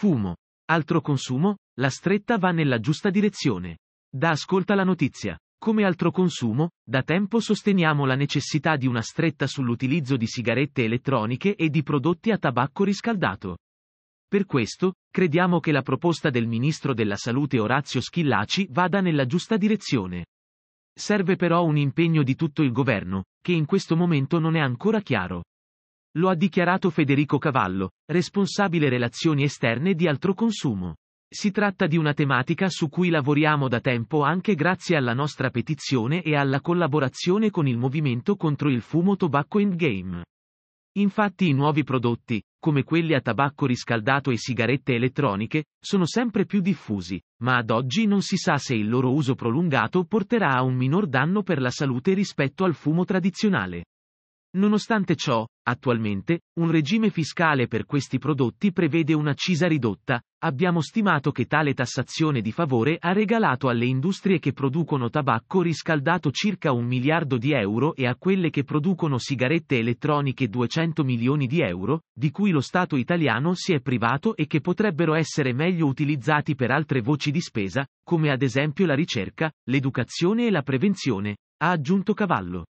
fumo, altro consumo, la stretta va nella giusta direzione. Da ascolta la notizia. Come altro consumo, da tempo sosteniamo la necessità di una stretta sull'utilizzo di sigarette elettroniche e di prodotti a tabacco riscaldato. Per questo, crediamo che la proposta del ministro della salute Orazio Schillaci vada nella giusta direzione. Serve però un impegno di tutto il governo, che in questo momento non è ancora chiaro. Lo ha dichiarato Federico Cavallo, responsabile relazioni esterne di altro consumo. Si tratta di una tematica su cui lavoriamo da tempo anche grazie alla nostra petizione e alla collaborazione con il movimento contro il fumo Tobacco Endgame. Infatti i nuovi prodotti, come quelli a tabacco riscaldato e sigarette elettroniche, sono sempre più diffusi, ma ad oggi non si sa se il loro uso prolungato porterà a un minor danno per la salute rispetto al fumo tradizionale. Nonostante ciò, attualmente, un regime fiscale per questi prodotti prevede un'accisa ridotta, abbiamo stimato che tale tassazione di favore ha regalato alle industrie che producono tabacco riscaldato circa un miliardo di euro e a quelle che producono sigarette elettroniche 200 milioni di euro, di cui lo Stato italiano si è privato e che potrebbero essere meglio utilizzati per altre voci di spesa, come ad esempio la ricerca, l'educazione e la prevenzione, ha aggiunto Cavallo.